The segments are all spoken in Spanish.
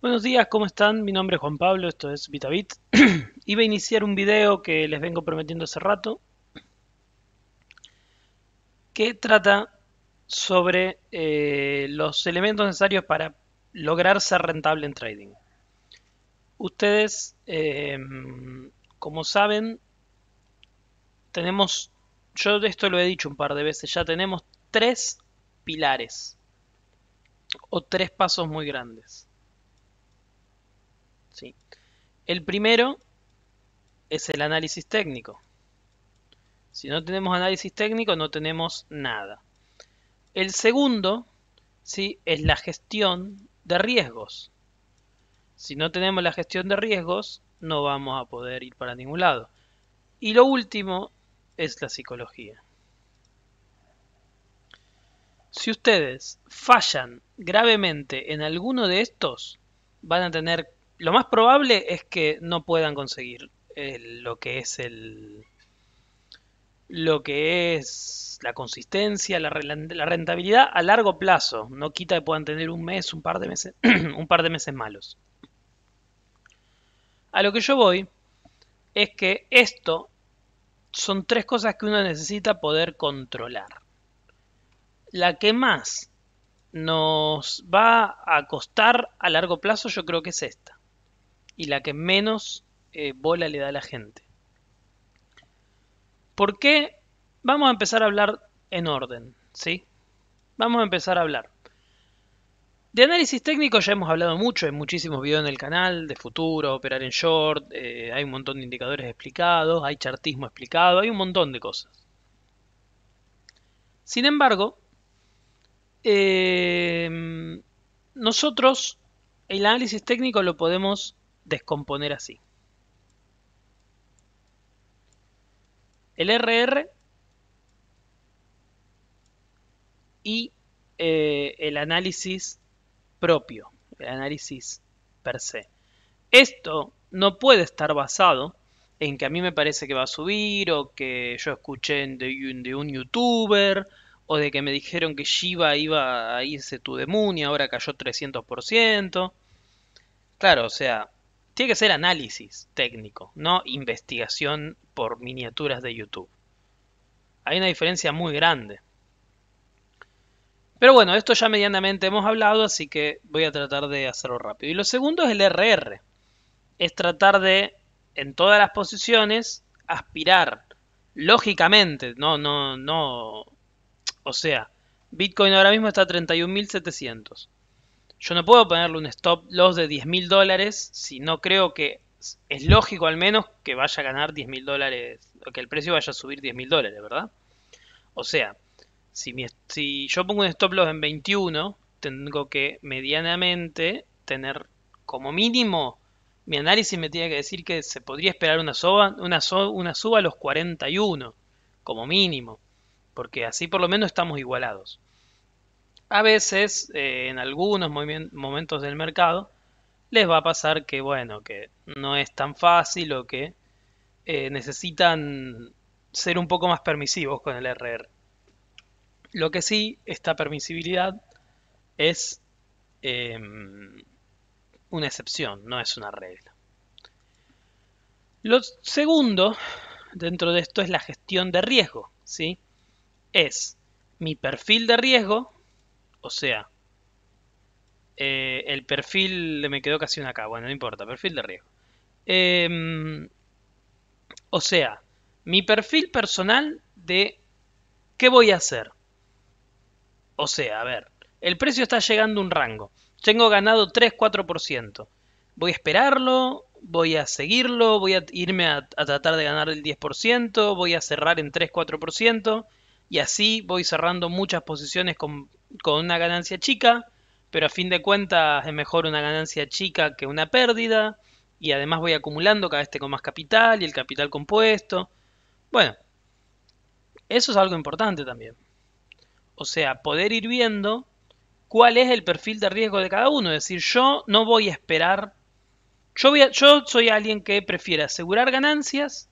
Buenos días, ¿cómo están? Mi nombre es Juan Pablo, esto es Vitavit. Iba a iniciar un video que les vengo prometiendo hace rato, que trata sobre eh, los elementos necesarios para lograr ser rentable en trading. Ustedes, eh, como saben, tenemos, yo de esto lo he dicho un par de veces, ya tenemos tres pilares o tres pasos muy grandes. El primero es el análisis técnico. Si no tenemos análisis técnico, no tenemos nada. El segundo ¿sí? es la gestión de riesgos. Si no tenemos la gestión de riesgos, no vamos a poder ir para ningún lado. Y lo último es la psicología. Si ustedes fallan gravemente en alguno de estos, van a tener lo más probable es que no puedan conseguir eh, lo que es el lo que es la consistencia, la, la, rentabilidad a largo plazo. No quita que puedan tener un mes, un par de meses, un par de meses malos. A lo que yo voy es que esto son tres cosas que uno necesita poder controlar. La que más nos va a costar a largo plazo yo creo que es esta y la que menos eh, bola le da a la gente. ¿Por qué? Vamos a empezar a hablar en orden, ¿sí? Vamos a empezar a hablar. De análisis técnico ya hemos hablado mucho, hay muchísimos videos en el canal, de futuro, operar en short, eh, hay un montón de indicadores explicados, hay chartismo explicado, hay un montón de cosas. Sin embargo, eh, nosotros el análisis técnico lo podemos descomponer así. El RR y eh, el análisis propio, el análisis per se. Esto no puede estar basado en que a mí me parece que va a subir o que yo escuché de, de un youtuber o de que me dijeron que Shiba iba a irse tu demonio. y ahora cayó 300%. Claro, o sea, tiene que ser análisis técnico, no investigación por miniaturas de YouTube. Hay una diferencia muy grande. Pero bueno, esto ya medianamente hemos hablado, así que voy a tratar de hacerlo rápido. Y lo segundo es el RR. Es tratar de, en todas las posiciones, aspirar lógicamente, no, no, no. O sea, Bitcoin ahora mismo está a 31.700. Yo no puedo ponerle un stop loss de 10.000 mil dólares si no creo que es lógico al menos que vaya a ganar 10.000 mil dólares, o que el precio vaya a subir 10.000 mil dólares, ¿verdad? O sea, si, yo pongo un stop loss en 21, tengo que medianamente tener como mínimo, mi análisis me tiene que decir que se podría esperar una, una suba a los 41, como mínimo, porque así por lo menos estamos igualados a veces, eh, en algunos momentos del mercado, les va a pasar que, bueno, que no es tan fácil o que eh, necesitan ser un poco más permisivos con el RR. Lo que sí, esta permisibilidad es em, una excepción, no es una regla. Lo segundo dentro de esto es la gestión de riesgo, ¿sí? Es mi perfil de riesgo o sea, eh, el perfil me quedó casi una acá. Bueno, no importa, perfil de riesgo. Em, o sea, mi perfil personal de qué voy a hacer. O sea, a ver, el precio está llegando a un rango. Tengo ganado 3-4%. Voy a esperarlo, voy a seguirlo, voy a irme a, a, tratar de ganar el 10%, voy a cerrar en 3-4% y así voy cerrando muchas posiciones con, una ganancia chica, pero a fin de cuentas es mejor una ganancia chica que una pérdida y además voy acumulando cada vez con más capital y el capital compuesto. Bueno, eso es algo importante también. O sea, poder ir viendo cuál es el perfil de riesgo de cada uno. Es decir, yo no voy a esperar. Yo, voy yo soy alguien que prefiere asegurar ganancias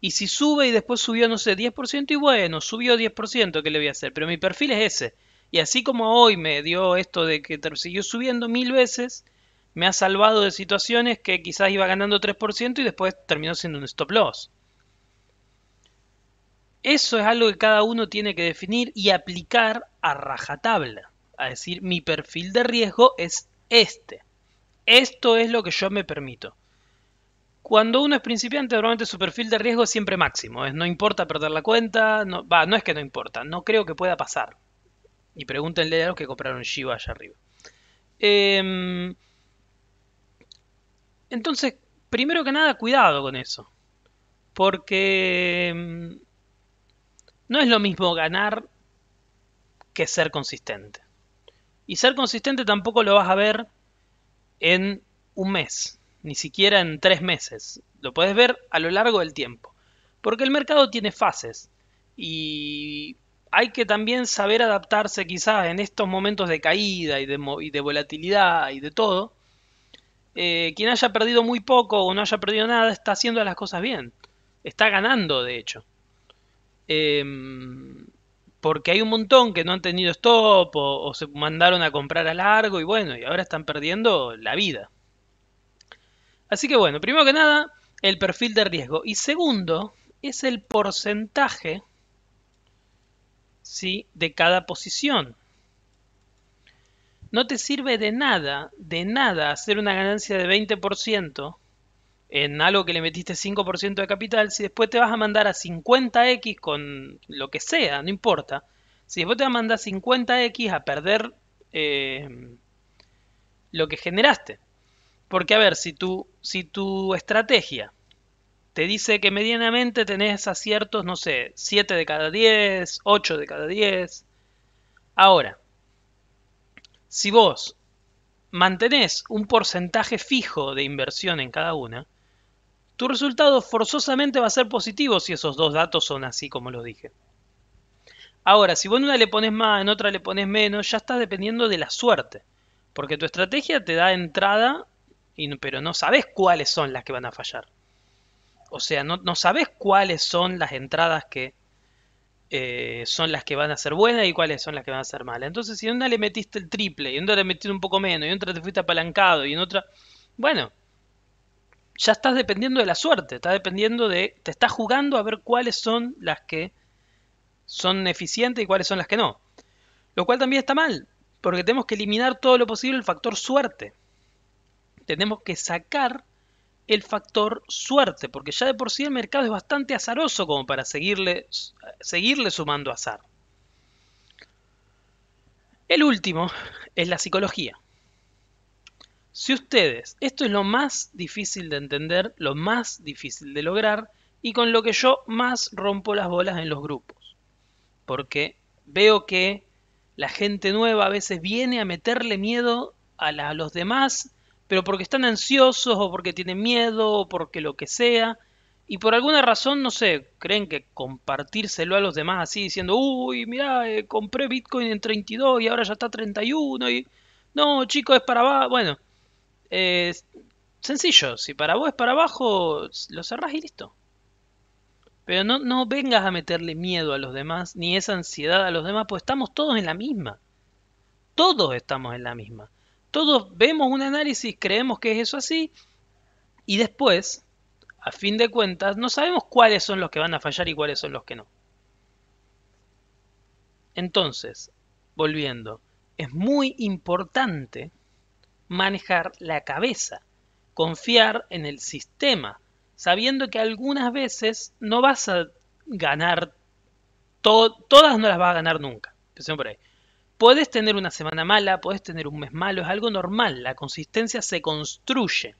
y si sube y después subió, no sé, 10%, y bueno, subió 10%, ¿qué le voy a hacer? Pero mi perfil es ese. Y así como hoy me dio esto de que siguió subiendo mil veces, me ha salvado de situaciones que quizás iba ganando 3% y después terminó siendo un stop loss. Eso es algo que cada uno tiene que definir y aplicar a rajatabla. A decir, mi perfil de riesgo es este. Esto es lo que yo me permito. Cuando uno es principiante, normalmente su perfil de riesgo es siempre máximo. Es, no importa perder la cuenta, no, no es que no importa, no creo que pueda pasar. Y pregúntenle a los que compraron Shiba allá arriba. Em, entonces, primero que nada, cuidado con eso. Porque em, no es lo mismo ganar que ser consistente. Y ser consistente tampoco lo vas a ver en un mes ni siquiera en tres meses. Lo puedes ver a lo largo del tiempo. Porque el mercado tiene fases y hay que también saber adaptarse quizás en estos momentos de caída y de, volatilidad y de todo. Eh, quien haya perdido muy poco o no haya perdido nada está haciendo las cosas bien. Está ganando, de hecho. Em, porque hay un montón que no han tenido stop o se mandaron a comprar a largo y bueno, y ahora están perdiendo la vida. Así que bueno, primero que nada, el perfil de riesgo. Y segundo, es el porcentaje ¿sí? de cada posición. No te sirve de nada, de nada hacer una ganancia de 20% en algo que le metiste 5% de capital, si después te vas a mandar a 50x con lo que sea, no importa. Si después te vas a mandar 50x a perder eh, lo que generaste. Porque, a ver, si tu, si tu estrategia te dice que medianamente tenés aciertos, no sé, 7 de cada 10, 8 de cada 10. Ahora, si vos mantenés un porcentaje fijo de inversión en cada una, tu resultado forzosamente va a ser positivo si esos dos datos son así como los dije. Ahora, si vos en una le pones más, en otra le pones menos, ya estás dependiendo de la suerte. Porque tu estrategia te da entrada pero no sabes cuáles son las que van a fallar. O sea, no, sabes cuáles son las entradas que eh, son las que van a ser buenas y cuáles son las que van a ser malas. Entonces, si en una le metiste el triple, y en otra le metiste un poco menos, y en otra te fuiste apalancado, y en otra. Bueno, ya estás dependiendo de la suerte, estás dependiendo de. Te estás jugando a ver cuáles son las que son eficientes y cuáles son las que no. Lo cual también está mal, porque tenemos que eliminar todo lo posible el factor suerte tenemos que sacar el factor suerte, porque ya de por sí el mercado es bastante azaroso como para seguirle, seguirle sumando azar. El último es la psicología. Si ustedes, esto es lo más difícil de entender, lo más difícil de lograr y con lo que yo más rompo las bolas en los grupos, porque veo que la gente nueva a veces viene a meterle miedo a, a los demás pero porque están ansiosos o porque tienen miedo o porque lo que sea. Y por alguna razón, no sé, creen que compartírselo a los demás así diciendo, uy, mira eh, compré Bitcoin en 32 y ahora ya está 31 y... No, chico, es para abajo. Bueno, sencillo, si para vos es para abajo, lo cerrás y listo. Pero no, no vengas a meterle miedo a los demás, ni esa ansiedad a los demás, pues estamos todos en la misma. Todos estamos en la misma todos vemos un análisis, creemos que es eso así, y después, a fin de cuentas, no sabemos cuáles son los que van a fallar y cuáles son los que no. Entonces, volviendo, es muy importante manejar la cabeza, confiar en el sistema, sabiendo que algunas veces no vas a ganar, todas no las vas a ganar nunca, empecemos por ahí, Puedes tener una semana mala, puedes tener un mes malo, es algo normal, la consistencia se construye.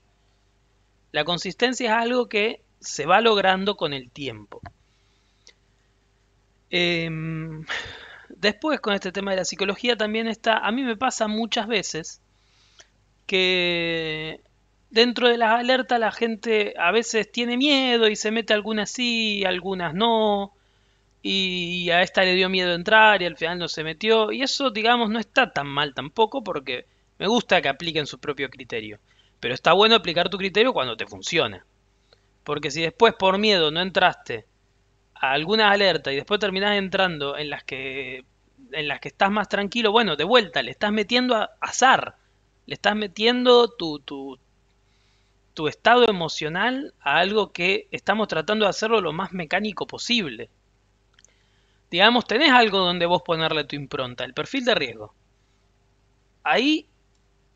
La consistencia es algo que se va logrando con el tiempo. Em, después con este tema de la psicología también está, a mí me pasa muchas veces que dentro de las alertas la gente a veces tiene miedo y se mete algunas sí, algunas no, y a esta le dio miedo entrar y al final no se metió. Y eso, digamos, no está tan mal tampoco porque me gusta que apliquen su propio criterio. Pero está bueno aplicar tu criterio cuando te funciona. Porque si después por miedo no entraste a algunas alertas y después terminás entrando en las que en las que estás más tranquilo, bueno, de vuelta, le estás metiendo a azar, le estás metiendo tu estado emocional a algo que estamos tratando de hacerlo lo más mecánico posible digamos, tenés algo donde vos ponerle tu impronta, el perfil de riesgo. Ahí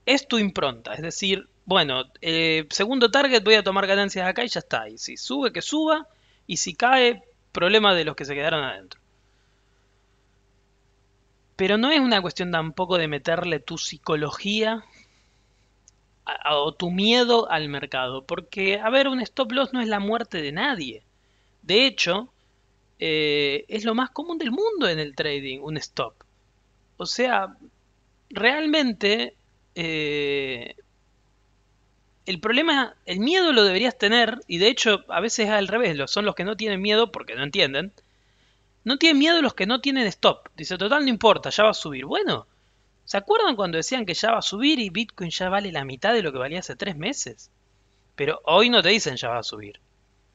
es tu impronta, es decir, bueno, eh, segundo target voy a tomar ganancias acá y ya está. Y si sube, que suba, y si cae, problema de los que se quedaron adentro. Pero no es una cuestión tampoco de meterle tu psicología o tu miedo al mercado, porque, a ver, un stop loss no es la muerte de nadie. De hecho, eh, es lo más común del mundo en el trading, un stop. O sea, realmente eh, el problema, el miedo lo deberías tener, y de hecho a veces al revés, son los que no tienen miedo porque no entienden. No tienen miedo los que no tienen stop. Dice, total, no importa, ya va a subir. Bueno, ¿se acuerdan cuando decían que ya va a subir y Bitcoin ya vale la mitad de lo que valía hace tres meses? Pero hoy no te dicen ya va a subir.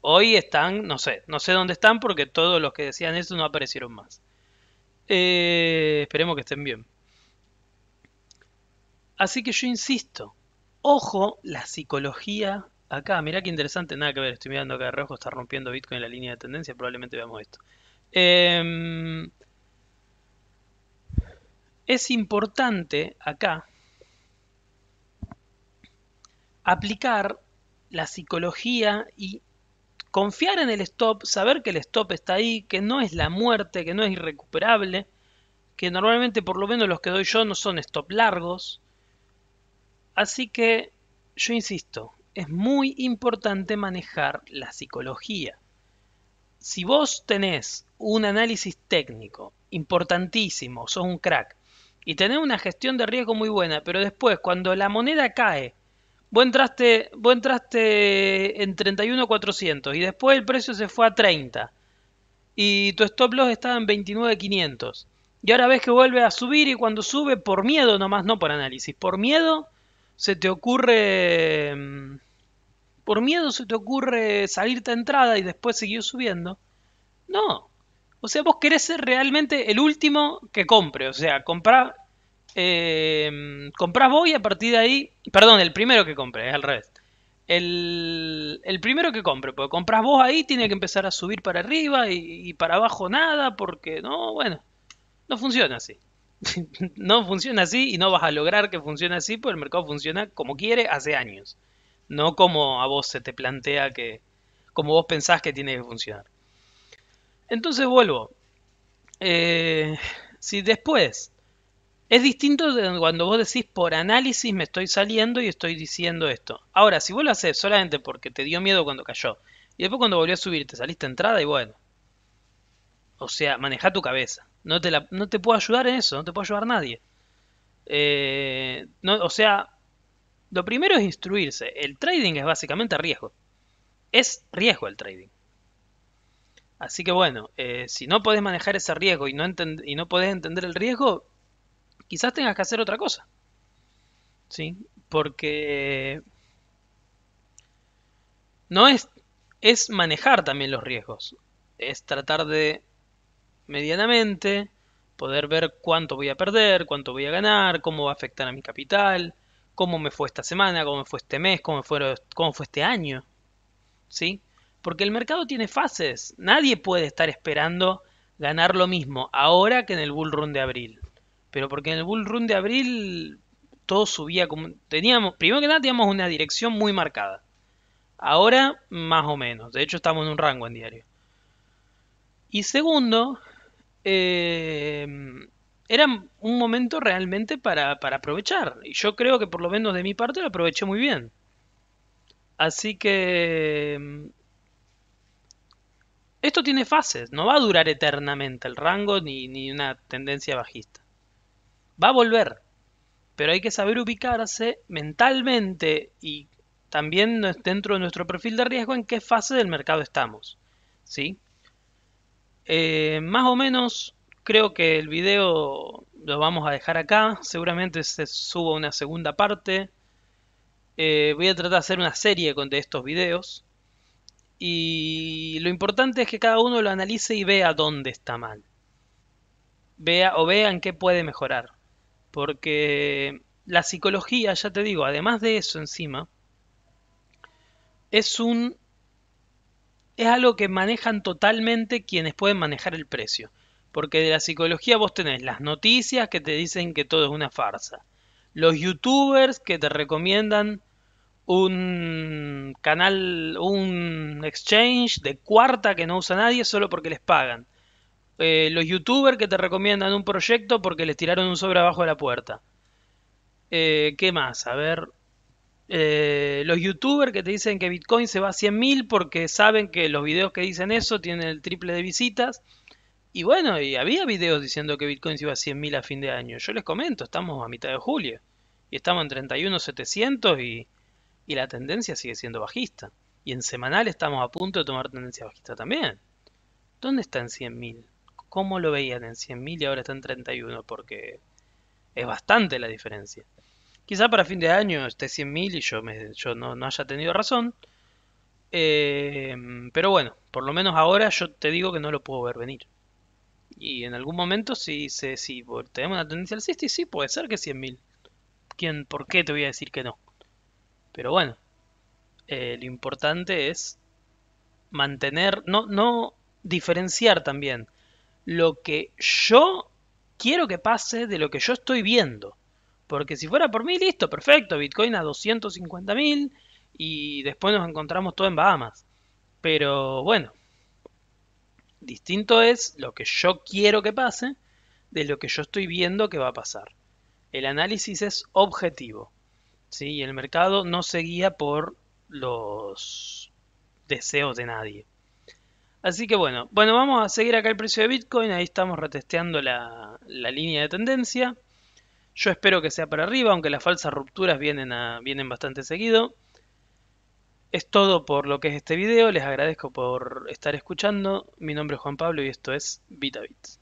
Hoy están, no sé, no sé dónde están porque todos los que decían eso no aparecieron más. Eh, esperemos que estén bien. Así que yo insisto, ojo la psicología acá. Mirá qué interesante, nada que ver, estoy mirando acá de rojo, está rompiendo Bitcoin en la línea de tendencia, probablemente veamos esto. Em, es importante acá aplicar la psicología y confiar en el stop, saber que el stop está ahí, que no es la muerte, que no es irrecuperable, que normalmente por lo menos los que doy yo no son stop largos. Así que yo insisto, es muy importante manejar la psicología. Si vos tenés un análisis técnico importantísimo, sos un crack, y tenés una gestión de riesgo muy buena, pero después cuando la moneda cae, Vos traste, buen traste en 31.400 y después el precio se fue a 30 y tu stop loss estaba en 29.500 y ahora ves que vuelve a subir y cuando sube por miedo nomás, no por análisis, por miedo se te ocurre mm, por miedo se te ocurre salirte a entrada y después seguir subiendo. No. O sea, vos querés ser realmente el último que compre, o sea, comprar eh, em, compras vos y a partir de ahí. Perdón, el primero que compre, es al revés. El, primero que compre, porque compras vos ahí, tiene que empezar a subir para arriba y, para abajo nada, porque no, bueno, no funciona así. no funciona así y no vas a lograr que funcione así, porque el mercado funciona como quiere hace años. No como a vos se te plantea que, como vos pensás que tiene que funcionar. Entonces vuelvo. Eh, si después es distinto de cuando vos decís por análisis me estoy saliendo y estoy diciendo esto. Ahora, si vos lo haces solamente porque te dio miedo cuando cayó y después cuando volvió a subir te saliste entrada y bueno. O sea, maneja tu cabeza. No te, la, no te puedo ayudar en eso, no te puedo ayudar nadie. Eh, o sea, lo primero es instruirse. El trading es básicamente riesgo. Es riesgo el trading. Así que bueno, eh, si no podés manejar ese riesgo y no, y no podés entender el riesgo, quizás tengas que hacer otra cosa. ¿Sí? Porque no es, es manejar también los riesgos. Es tratar de medianamente poder ver cuánto voy a perder, cuánto voy a ganar, cómo va a afectar a mi capital, cómo me fue esta semana, cómo me fue este mes, cómo, fue, fue este año. ¿Sí? Porque el mercado tiene fases. Nadie puede estar esperando ganar lo mismo ahora que en el bull run de abril pero porque en el Bull Run de abril todo subía como... Teníamos, primero que nada teníamos una dirección muy marcada. Ahora más o menos. De hecho estamos en un rango en diario. Y segundo, eh, era un momento realmente para, aprovechar. Y yo creo que por lo menos de mi parte lo aproveché muy bien. Así que... Esto tiene fases, no va a durar eternamente el rango ni una tendencia bajista va a volver, pero hay que saber ubicarse mentalmente y también dentro de nuestro perfil de riesgo en qué fase del mercado estamos. ¿sí? Eh, más o menos creo que el video lo vamos a dejar acá, seguramente se suba una segunda parte. Eh, voy a tratar de hacer una serie con de estos videos. Y lo importante es que cada uno lo analice y vea dónde está mal. Vea o vea en qué puede mejorar. Porque la psicología, ya te digo, además de eso encima, es un... Es algo que manejan totalmente quienes pueden manejar el precio. Porque de la psicología vos tenés las noticias que te dicen que todo es una farsa. Los youtubers que te recomiendan un canal, un exchange de cuarta que no usa nadie solo porque les pagan. Eh, los youtubers que te recomiendan un proyecto porque les tiraron un sobre abajo de la puerta. Eh, ¿Qué más? A ver. Eh, los youtubers que te dicen que Bitcoin se va a 100.000 porque saben que los videos que dicen eso tienen el triple de visitas. Y bueno, y había videos diciendo que Bitcoin se iba a 100.000 a fin de año. Yo les comento, estamos a mitad de julio. Y estamos en 31.700 y, y la tendencia sigue siendo bajista. Y en semanal estamos a punto de tomar tendencia bajista también. ¿Dónde está en 100.000? cómo lo veían en 100.000 y ahora está en 31, porque es bastante la diferencia. Quizá para fin de año esté 100.000 y yo, no, haya tenido razón. Em, pero bueno, por lo menos ahora yo te digo que no lo puedo ver venir. Y en algún momento si, sí, tenemos una tendencia alcista, y sí, puede ser que 100.000. ¿Quién, ¿Por qué te voy a decir que no? Pero bueno, eh, lo importante es mantener, no diferenciar también lo que yo quiero que pase de lo que yo estoy viendo. Porque si fuera por mí, listo, perfecto, Bitcoin a 250.000 y después nos encontramos todo en Bahamas. Pero bueno, distinto es lo que yo quiero que pase de lo que yo estoy viendo que va a pasar. El análisis es objetivo. ¿sí? Y el mercado no se guía por los deseos de nadie. Así que bueno, bueno, vamos a seguir acá el precio de Bitcoin. Ahí estamos retesteando la, línea de tendencia. Yo espero que sea para arriba, aunque las falsas rupturas vienen, a, vienen bastante seguido. Es todo por lo que es este video. Les agradezco por estar escuchando. Mi nombre es Juan Pablo y esto es Vitavit.